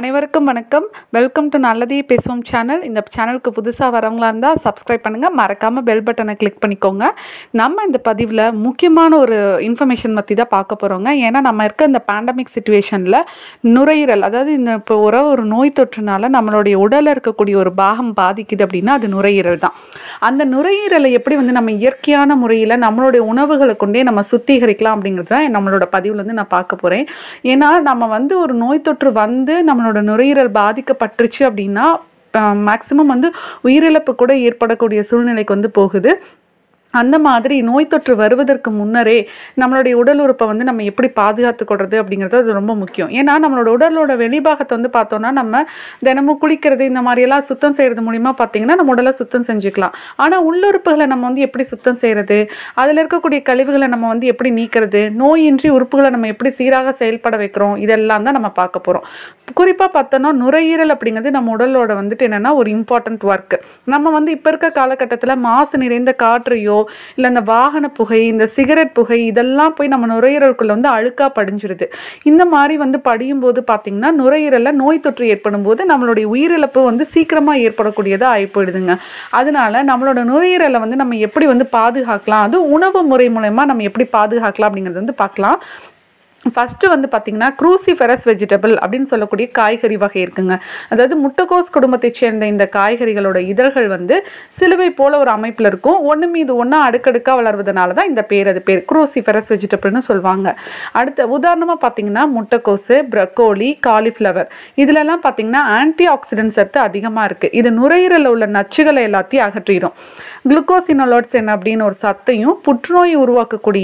அனைவருக்கும் வணக்கம் welcome to நல்லதே பேசுவோம் சேனல் இந்த சேனலுக்கு புதுசாக வரவங்களா இருந்தால் சப்ஸ்கிரைப் பண்ணுங்கள் மறக்காமல் பெல் பட்டனை கிளிக் பண்ணிக்கோங்க நம்ம இந்த பதிவில் முக்கியமான ஒரு இன்ஃபர்மேஷன் பற்றி தான் பார்க்க போகிறோங்க ஏன்னா நம்ம இருக்க இந்த பேண்டமிக் சுச்சுவேஷனில் நுரையீரல் அதாவது இந்த இப்போ ஒரு ஒரு நோய் தொற்றுனால நம்மளுடைய உடலில் இருக்கக்கூடிய ஒரு பாகம் பாதிக்குது அப்படின்னா அது நுரையீரல் தான் அந்த நுரையீரலை எப்படி வந்து நம்ம இயற்கையான முறையில் நம்மளுடைய உணவுகளை கொண்டே நம்ம சுத்திகரிக்கலாம் அப்படிங்கிறது தான் நம்மளோட பதிவில் வந்து நான் பார்க்க போகிறேன் ஏன்னா நம்ம வந்து ஒரு நோய் தொற்று வந்து நம்மளோட தன்னோட நுரையீரல் பாதிக்கப்பட்டுருச்சு அப்படின்னா மேக்சிமம் வந்து உயிரிழப்பு கூட ஏற்படக்கூடிய சூழ்நிலைக்கு வந்து போகுது அந்த மாதிரி நோய் தொற்று வருவதற்கு முன்னரே நம்மளுடைய உடல் உறுப்பை வந்து நம்ம எப்படி பாதுகாத்து கொள்வது அப்படிங்கிறது அது ரொம்ப முக்கியம் ஏன்னா நம்மளோட உடலோட வெளிபாகத்தை வந்து பார்த்தோன்னா நம்ம தினமும் குளிக்கிறது இந்த மாதிரியெல்லாம் சுத்தம் செய்கிறது மூலிமா பார்த்தீங்கன்னா நம்ம உடலை சுத்தம் செஞ்சுக்கலாம் ஆனால் உள்ளுறுப்புகளை நம்ம வந்து எப்படி சுத்தம் செய்கிறது அதில் இருக்கக்கூடிய கழிவுகளை நம்ம வந்து எப்படி நீக்கிறது நோயின்றி உறுப்புகளை நம்ம எப்படி சீராக செயல்பட வைக்கிறோம் இதெல்லாம் தான் நம்ம பார்க்க போகிறோம் குறிப்பாக பார்த்தோன்னா நுரையீரல் அப்படிங்கிறது நம்ம உடலோட வந்துட்டு என்னென்னா ஒரு இம்பார்ட்டண்ட் ஒர்க்கு நம்ம வந்து இப்போ இருக்க காலகட்டத்தில் மாசு நிறைந்த காற்றையோ இல்லை இந்த வாகன புகை இந்த சிகரெட் புகை இதெல்லாம் போய் நம்ம நுரையீரலுக்குள்ளே வந்து அழுக்காக படிஞ்சிருது இந்த மாதிரி வந்து படியும் போது பார்த்திங்கன்னா நுரையீரலில் நோய் தொற்று ஏற்படும் போது நம்மளுடைய உயிரிழப்பு வந்து சீக்கிரமாக ஏற்படக்கூடியதாக ஆகி போயிடுதுங்க அதனால நம்மளோட நுரையீரலை வந்து நம்ம எப்படி வந்து பாதுகாக்கலாம் அது உணவு முறை மூலயமா நம்ம எப்படி பாதுகாக்கலாம் அப்படிங்கிறது வந்து பார்க்கலாம் ஃபஸ்ட்டு வந்து பார்த்திங்கன்னா க்ரூசிஃபெரஸ் வெஜிடபிள் அப்படின்னு சொல்லக்கூடிய காய்கறி வகை இருக்குங்க அதாவது முட்டைக்கோஸ் குடும்பத்தைச் சேர்ந்த இந்த காய்கறிகளோட இதழ்கள் வந்து சிலுவை போல் ஒரு அமைப்பில் இருக்கும் ஒன்று மீது ஒன்றா அடுக்கடுக்காக வளர்வதனால தான் இந்த பேர் அது பேர் க்ரூசிஃபெரஸ் வெஜிடபிள்னு சொல்லுவாங்க அடுத்த உதாரணமாக பார்த்திங்கன்னா முட்டைக்கோஸு ப்ரக்கோலி காலிஃப்ளவர் இதிலெல்லாம் பார்த்திங்கன்னா ஆன்டி ஆக்சிடென்ட் சத்து அதிகமாக இருக்குது இது நுரையீரலில் உள்ள நச்சுகளை எல்லாத்தையும் அகற்றிடும் குளுக்கோசினோலோட்ஸ் என்ன அப்படின்னு ஒரு சத்தையும் புற்றுநோய் உருவாக்கக்கூடிய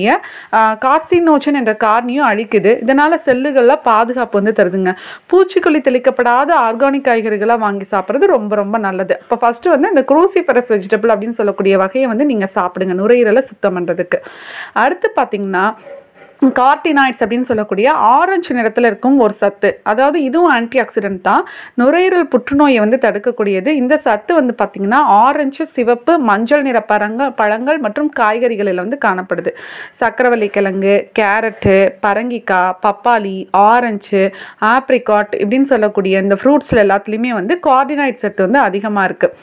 கார்சினோஜன் என்ற காரணியும் அழிக்க விற்கிது இதனால் செல்லுகளில் பாதுகாப்பு வந்து தருதுங்க பூச்சிக்கொல்லி தெளிக்கப்படாத ஆர்கானிக் காய்கறிகளாக வாங்கி சாப்பிட்றது ரொம்ப ரொம்ப நல்லது இப்போ ஃபஸ்ட்டு வந்து இந்த குரூசிஃபரஸ் வெஜிடபிள் அப்படின்னு சொல்லக்கூடிய வகையை வந்து நீங்கள் சாப்பிடுங்க நுரையீரலை சுத்தம் பண்ணுறதுக்கு அடுத்து பார்த்தீங்கன்னா கார்டினாய்ட்ஸ் அப்படின்னு சொல்லக்கூடிய ஆரஞ்சு நிறத்தில் இருக்கும் ஒரு சத்து அதாவது இதுவும் ஆன்டி ஆக்சிடென்ட் தான் நுரையீரல் புற்றுநோயை வந்து தடுக்கக்கூடியது இந்த சத்து வந்து பார்த்திங்கன்னா ஆரஞ்சு சிவப்பு மஞ்சள் நிற பழங்கள் பழங்கள் மற்றும் காய்கறிகளில் வந்து காணப்படுது சக்கரவள்ளி கிழங்கு கேரட்டு பரங்கிக்காய் பப்பாளி ஆரஞ்சு ஆப்ரிகாட் இப்படின்னு சொல்லக்கூடிய இந்த ஃப்ரூட்ஸில் எல்லாத்துலேயுமே வந்து கார்டினாய்ட் சத்து வந்து அதிகமாக இருக்குது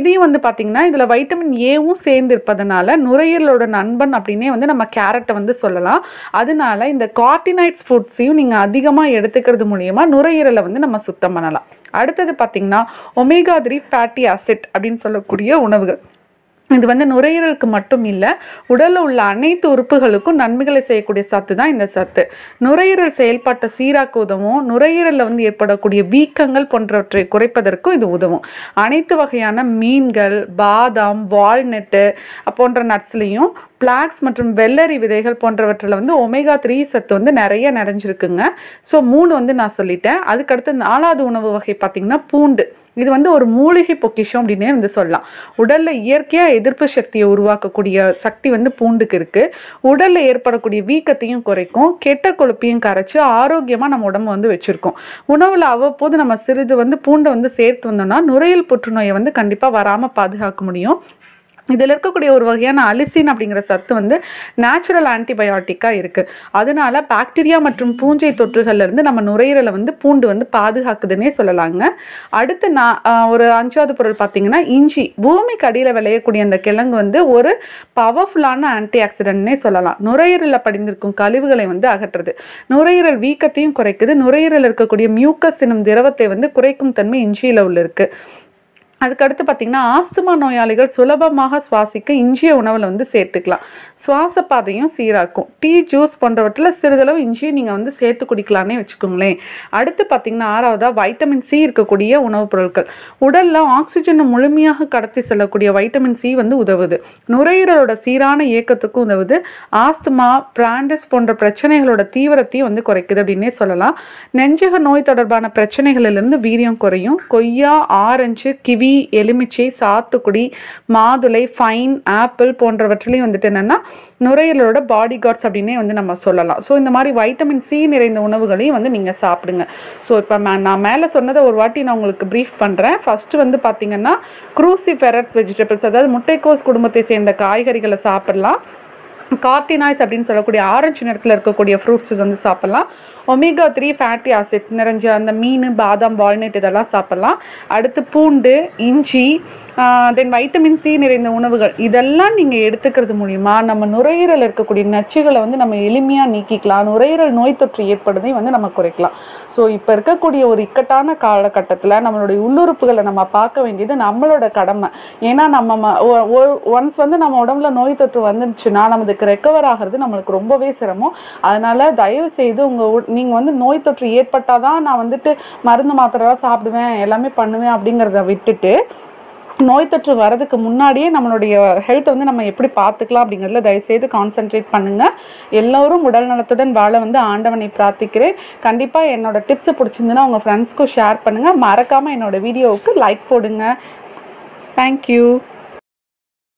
இதையும் வந்து பார்த்திங்கன்னா இதில் வைட்டமின் ஏவும் சேர்ந்து இருப்பதனால நுரையீரலோட நண்பன் அப்படின்னே வந்து நம்ம கேரட்டை வந்து சொல்லலாம் அதனால இந்த கார்டினைட்ஸ் ஃபுட்ஸையும் நீங்கள் அதிகமாக எடுத்துக்கிறது மூலியமாக நுரையீரலை வந்து நம்ம சுத்தம் பண்ணலாம் அடுத்தது பார்த்திங்கன்னா ஒமேகா த்ரீ ஃபேட்டி ஆசிட் அப்படின்னு சொல்லக்கூடிய உணவுகள் இது வந்து நுரையீரலுக்கு மட்டும் இல்லை உடலில் உள்ள அனைத்து உறுப்புகளுக்கும் நன்மைகளை செய்யக்கூடிய சத்து தான் இந்த சத்து நுரையீரல் செயல்பாட்டை சீராக்க உதவும் நுரையீரலில் வந்து ஏற்படக்கூடிய வீக்கங்கள் போன்றவற்றை குறைப்பதற்கும் இது உதவும் அனைத்து வகையான மீன்கள் பாதாம் வால்நட்டு போன்ற நட்ஸ்லேயும் பிளாக்ஸ் மற்றும் வெள்ளரி விதைகள் போன்றவற்றில் வந்து ஒமேகா த்ரீ சத்து வந்து நிறைய நிறைஞ்சிருக்குங்க ஸோ மூணு வந்து நான் சொல்லிட்டேன் அதுக்கடுத்து நாலாவது உணவு வகை பார்த்திங்கன்னா பூண்டு இது வந்து ஒரு மூலிகை பொக்கிஷம் அப்படின்னே வந்து சொல்லலாம் உடலில் இயற்கையாக எதிர்ப்பு சக்தியை உருவாக்கக்கூடிய சக்தி வந்து பூண்டுக்கு இருக்குது உடலில் ஏற்படக்கூடிய வீக்கத்தையும் குறைக்கும் கெட்ட கொழுப்பையும் கரைச்சி ஆரோக்கியமாக நம்ம உடம்பு வந்து வச்சுருக்கோம் உணவில் அவ்வப்போது நம்ம சிறிது வந்து பூண்டை வந்து சேர்த்து வந்தோம்னா நுரையல் புற்றுநோயை வந்து கண்டிப்பாக வராமல் பாதுகாக்க முடியும் இதில் இருக்கக்கூடிய ஒரு வகையான அலிசின் அப்படிங்கிற சத்து வந்து நேச்சுரல் ஆன்டிபயோட்டிக்காக இருக்குது அதனால பாக்டீரியா மற்றும் பூஞ்சை தொற்றுகள்லேருந்து நம்ம நுரையீரலை வந்து பூண்டு வந்து பாதுகாக்குதுன்னே சொல்லலாங்க அடுத்து நான் ஒரு அஞ்சாவது பொருள் பார்த்திங்கன்னா இஞ்சி பூமிக்கு அடியில் விளையக்கூடிய அந்த கிழங்கு வந்து ஒரு பவர்ஃபுல்லான ஆன்டி ஆக்சிடென்ட்னே சொல்லலாம் நுரையீரலில் படிந்திருக்கும் கழிவுகளை வந்து அகற்றுறது நுரையீரல் வீக்கத்தையும் குறைக்குது நுரையீரல் இருக்கக்கூடிய மியூக்கஸ் எனும் திரவத்தை வந்து குறைக்கும் தன்மை இஞ்சியில் உள்ள இருக்குது அதுக்கடுத்து பார்த்தீங்கன்னா ஆஸ்துமா நோயாளிகள் சுலபமாக சுவாசிக்க இஞ்சிய உணவில் வந்து சேர்த்துக்கலாம் சுவாச பாதையும் சீராக்கும் டீ ஜூஸ் போன்றவற்றில் சிறிதளவு இஞ்சியை நீங்கள் வந்து சேர்த்து குடிக்கலான்னே வச்சுக்கோங்களேன் அடுத்து பார்த்திங்கன்னா ஆறாவதாக வைட்டமின் சி இருக்கக்கூடிய உணவுப் பொருட்கள் உடலில் ஆக்சிஜனை முழுமையாக கடத்தி செல்லக்கூடிய வைட்டமின் சி வந்து உதவுது நுரையீரலோட சீரான இயக்கத்துக்கும் உதவுது ஆஸ்துமா பிராண்டஸ் போன்ற பிரச்சனைகளோட தீவிரத்தையும் வந்து குறைக்குது அப்படின்னே சொல்லலாம் நெஞ்சக நோய் தொடர்பான பிரச்சனைகளிலிருந்து வீரியம் குறையும் கொய்யா ஆரஞ்சு கிவி டீ எலுமிச்சை சாத்துக்குடி மாதுளை ஃபைன் ஆப்பிள் போன்றவற்றிலையும் வந்துட்டு என்னென்னா நுரையீரலோட பாடி கார்ட்ஸ் அப்படின்னே வந்து நம்ம சொல்லலாம் ஸோ இந்த மாதிரி வைட்டமின் சி நிறைந்த உணவுகளையும் வந்து நீங்கள் சாப்பிடுங்க ஸோ இப்போ நான் மேலே சொன்னதை ஒரு வாட்டி நான் உங்களுக்கு ப்ரீஃப் பண்ணுறேன் ஃபஸ்ட்டு வந்து பார்த்திங்கன்னா ஃபெரட்ஸ் வெஜிடபிள்ஸ் அதாவது முட்டைக்கோஸ் குடும்பத்தை சேர்ந்த காய்கறிகளை சாப்பிட்லாம் கார்டினாய்ஸ் அப்படின்னு சொல்லக்கூடிய ஆரஞ்சு நிறத்தில் இருக்கக்கூடிய ஃப்ரூட்ஸஸ் வந்து சாப்பிட்லாம் ஒமேகா த்ரீ ஃபேட்டி ஆசிட் நிறைஞ்ச அந்த மீன் பாதாம் வால்நட் இதெல்லாம் சாப்பிட்லாம் அடுத்து பூண்டு இஞ்சி தென் வைட்டமின் சி நிறைந்த உணவுகள் இதெல்லாம் நீங்கள் எடுத்துக்கிறது மூலிமா நம்ம நுரையீரல் இருக்கக்கூடிய நச்சுகளை வந்து நம்ம எளிமையாக நீக்கிக்கலாம் நுரையீரல் நோய் தொற்று ஏற்படுதையும் வந்து நம்ம குறைக்கலாம் ஸோ இப்போ இருக்கக்கூடிய ஒரு இக்கட்டான காலகட்டத்தில் நம்மளுடைய உள்ளுறுப்புகளை நம்ம பார்க்க வேண்டியது நம்மளோட கடமை ஏன்னா நம்ம ஒன்ஸ் வந்து நம்ம உடம்புல நோய் தொற்று வந்துருச்சுன்னா நமக்கு ரெக்கவர் ஆகிறது நம்மளுக்கு ரொம்பவே சிரமம் அதனால் தயவு செய்து உங்கள் நீங்கள் வந்து நோய் தொற்று ஏற்பட்டால் தான் நான் வந்துட்டு மருந்து மாத்திரை சாப்பிடுவேன் எல்லாமே பண்ணுவேன் அப்படிங்கிறத விட்டுட்டு நோய் தொற்று வரதுக்கு முன்னாடியே நம்மளுடைய ஹெல்த்தை வந்து நம்ம எப்படி பார்த்துக்கலாம் அப்படிங்கிறதுல தயவுசெய்து கான்சென்ட்ரேட் பண்ணுங்கள் எல்லோரும் உடல் நலத்துடன் வாழ வந்து ஆண்டவனை பிரார்த்திக்கிறேன் கண்டிப்பாக என்னோடய டிப்ஸை பிடிச்சிருந்துன்னா உங்கள் ஃப்ரெண்ட்ஸ்க்கும் ஷேர் பண்ணுங்கள் மறக்காமல் என்னோடய வீடியோவுக்கு லைக் போடுங்க தேங்க்யூ